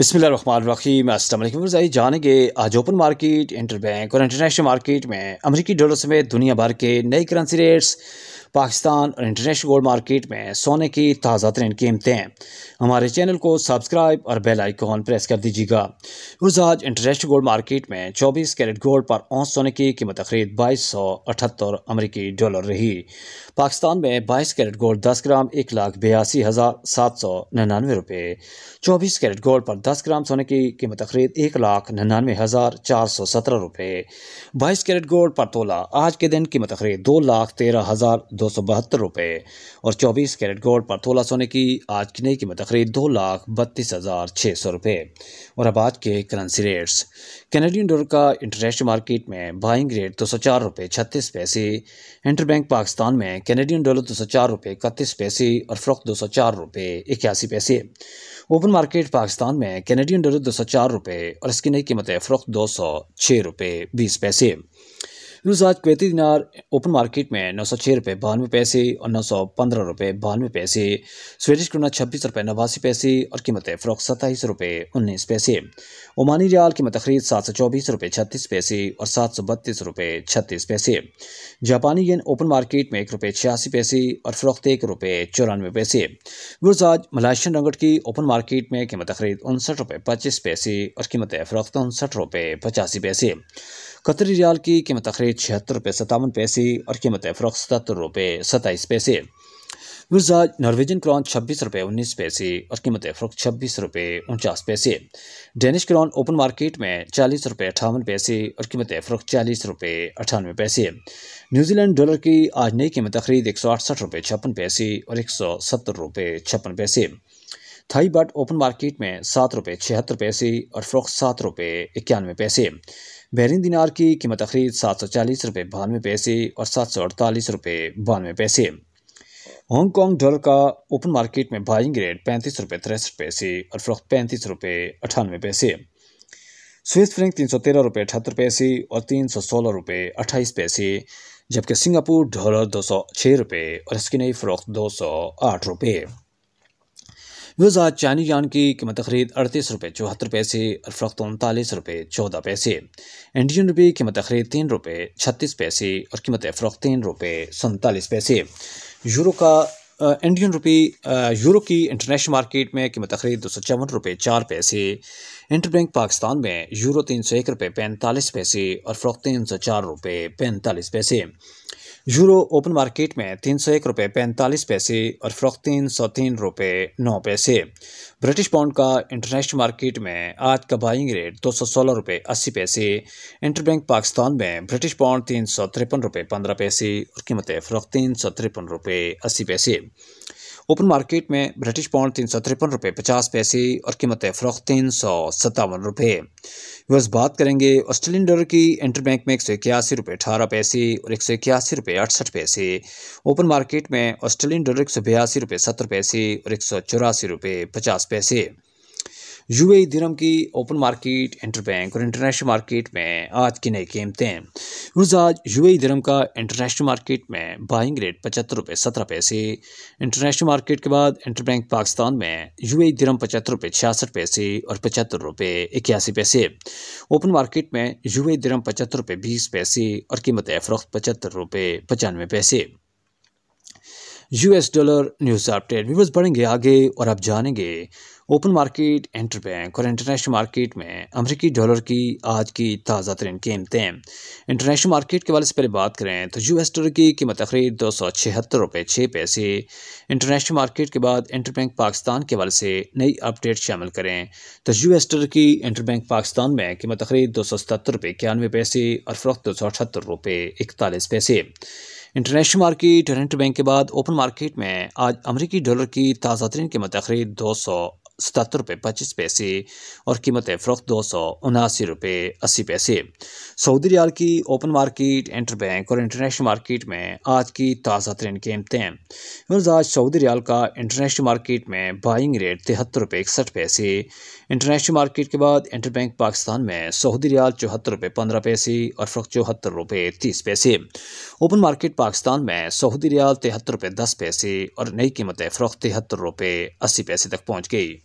बसमीम असल जानेंगे आज ओपन मार्केट इंटरबैंक और इंटरनेशनल मार्केट में अमेरिकी डॉलर समेत दुनिया भर के नए करेंसी रेट्स पाकिस्तान और इंटरनेशनल गोल्ड मार्केट में सोने की ताज़ा तरीन कीमतें हमारे चैनल को सब्सक्राइब और बेल आइकॉन प्रेस कर दीजिएगा उस आज इंटरनेशनल गोल्ड मार्केट में 24 कैरेट गोल्ड पर औस सोने की कीमत तकरीब बाईस सौ अठहत्तर अमरीकी डॉलर रही पाकिस्तान में बाईस कैरेट गोल्ड दस ग्राम एक लाख बयासी हज़ार सात सौ निन्यानवे रुपये चौबीस कैरेट गोल्ड पर दस ग्राम सोने की कीमत तकरीब एक लाख निन्यानवे हज़ार चार सौ सत्रह रुपये बाईस कैरेट गोल्ड पर तोला आज के दिन कीमत खरीद दो लाख तेरह हज़ार दो सौ बहत्तर रुपये और चौबीस कैरेट गोल्ड पर तोला सोने की आज की नई कीमत तकरीब दो लाख बत्तीस हज़ार छः सौ रुपये और अब आज के करेंसी रेट्स कैनेडियन डॉलर का इंटरनेशनल मार्केट में बाइंग रेट दो सौ चार रुपये छत्तीस पैसे इंटरबैंक पाकिस्तान में कैनेडियन डॉलर दो सौ चार रुपये इकतीस पैसे और फ़रोख्त दो सौ चार रुपये इक्यासी पैसे ओपन मार्केट पाकिस्तान में कैनेडियन डॉलर दो सौ चार रुपये और इसकी नई कीमत है फ़रोख्त दो सौ छः रुपये बीस पैसे रूस आज क्वेती दिनार ओपन मार्केट में नौ सौ छः रुपये बानवे पैसे और नौ सौ पंद्रह रुपये बानवे पैसे स्वेडिश क्रोना छब्बीस रुपये नवासी पैसे और कीमत फ़रोख सत्ताईस रुपये उन्नीस पैसे ओमानी रियाल की खरीद सात सौ चौबीस रुपये छत्तीस पैसे और सात सौ बत्तीस रुपये छत्तीस पैसे जापानी येन ओपन मार्केट में एक रुपये छियासी पैसे और फ़रोख्त एक रुपये चौरानवे पैसे गुर्ज आज मलाशियन रंगट की ओपन मार्केट में कीमत खरीद उनसठ रुपये पच्चीस पैसे और कीमत फ़रोख्त उनसठ रुपये पचासी पैसे कतरी रियाल की कीमत तखरीद छिहत्तर रुपये सतावन पैसे और कीमत फ़रोख सतर रुपये सत्ताईस पैसे मिर्जा नॉर्वेजन क्रॉन छब्बीस रुपये उन्नीस पैसे और कीमत फ़रोख छब्बीस रुपये उनचास पैसे डेनिश क्रॉन ओपन मार्केट में चालीस रुपये अठावन पैसे और कीमत फ़रोख चालीस रुपये अठानवे पैसे न्यूजीलैंड डॉलर की आज नई कीमत तकरीद एक सौ अड़सठ रुपये छप्पन पैसे और एक सौ सत्तर रुपये छप्पन पैसे थाई बट ओपन मार्केट में सात रुपये छिहत्तर पैसे और फरोख्त सात रुपये इक्यानवे पैसे बहरीन दिनार की कीमत खरीद सात सौ चालीस रुपये बानवे पैसे और सात सौ अड़तालीस रुपये बानवे पैसे हांगकॉन्ग डॉलर का ओपन मार्केट में बाइंग रेट पैंतीस रुपये तिरसठ पैसे और फरोख्त पैंतीस रुपये अठानवे पैसे स्विस फ्रेंक तीन सौ तेरह रुपये अठहत्तर पैसे और तीन सौ सोलह रुपये अट्ठाईस पैसे जबकि सिंगापुर डॉलर दो सौ छः रुपये और इसकी नई फरोख्त दो सौ आठ रुपये वह आज चाइनी यान की कीमत खरीद अड़तीस रुपये चौहत्तर पैसे और फरख्त उनतालीस रुपये चौदह पैसे इंडियन रुपये कीमत खरीद तीन रुपये छत्तीस पैसे और कीमत फरोख तीन रुपये सैंतालीस पैसे यूरो का इंडियन रुपये यूरो की इंटरनेशनल मार्केट में कीमत खरीद दो सौ चौवन रुपये चार पैसे इंटरबैंक पाकिस्तान में यूरो तीन सौ एक रुपये पैंतालीस पैसे और फरोख तीन सौ चार रुपये पैंतालीस पैसे यूरो ओपन मार्केट में तीन सौ एक रुपये पैंतालीस पैसे और फ्रॉक तीन सौ तीन रुपये नौ पैसे ब्रिटिश पाउंड का इंटरनेशनल मार्केट में आज का बाइंग रेट दो सौ सोलह रुपये अस्सी पैसे इंटरबैंक पाकिस्तान में ब्रिटिश पाउंड तीन सौ तिरपन रुपये पंद्रह पैसे और कीमतें फ्रॉक तीन सौ तिरपन रुपये अस्सी पैसे ओपन मार्केट में ब्रिटिश पाउंड तीन सौ तिरपन रुपये पचास पैसे और कीमतें फरोख्त तीन सौ सत्तावन रुपये बस बात करेंगे ऑस्ट्रेलियन डॉलर की इंटर बैंक में एक सौ इक्यासी रुपये अठारह पैसे और एक सौ इक्यासी रुपये अड़सठ पैसे ओपन मार्केट में ऑस्ट्रेलियन डॉलर एक सौ बयासी रुपये सत्तर पैसे और एक सौ चौरासी रुपये पचास पैसे यू ए की ओपन मार्केट इंटर बैंक और इंटरनेशनल मार्केट में आज की नई कीमतें रोज़ आज यू धर्म का इंटरनेशनल मार्केट में बाइंग रेट पचहत्तर रुपये सत्रह पैसे इंटरनेशनल मार्केट के बाद इंटरबैंक पाकिस्तान में यू धर्म पचहत्तर रुपये छियासठ पैसे और पचहत्तर रुपये इक्यासी पैसे ओपन मार्केट में यू धर्म पचहत्तर रुपये बीस पैसे और कीमत फ़रोख्त पचहत्तर रुपये पचानवे पैसे U S dollar news update viewers बढ़ेंगे आगे और आप जानेंगे ओपन मार्केट इंटरबैंक और इंटरनेशनल मार्केट में अमरीकी डॉलर की आज की ताज़ा तरीन कीमतें इंटरनेशनल मार्केट के वाले से पहले बात करें तो यू एस डॉलर की कीमत तकरीब दो सौ छिहत्तर रुपये छः पैसे इंटरनेशनल मार्केट के बाद इंटरबैंक पाकिस्तान के वाले से नई अपडेट शामिल करें तो यू एस डॉलर की इंटरबैंक पाकिस्तान में कीमत तकरीब दो सौ सतहत्तर रुपये इक्यानवे पैसे और फरोख्त दो सौ अठहत्तर रुपये इकतालीस पैसे इंटरनेशनल मार्केट और इंटरबैंक के बाद ओपन मार्केट में आज अमरीकी डॉलर की ताज़ा तरीन कीमत तकरीब दो सौ सतहत्तर रुपये पच्चीस पैसे और कीमत फ़रोख्त दो सौ उनासी रुपये अस्सी पैसे सऊदी रियाल की ओपन मार्केट इंटर बैंक और इंटरनेशनल मार्केट में आज की ताज़ा तरीन कीमतें आज सऊदी रियाल का इंटरनेशनल मार्केट में बाइंग रेट तिहत्तर रुपये इकसठ पैसे इंटरनेशनल मार्केट के बाद इंटर बैंक पाकिस्तान में सऊदी रियाल चौहत्तर रुपये पंद्रह पैसे और फरोख चौहत्तर रुपये तीस पैसे ओपन मार्केट पाकिस्तान में सऊदी रियाल तिहत्तर रुपये दस पैसे और नई कीमतें फरोख तिहत्तर रुपये अस्सी पैसे तक पहुँच गई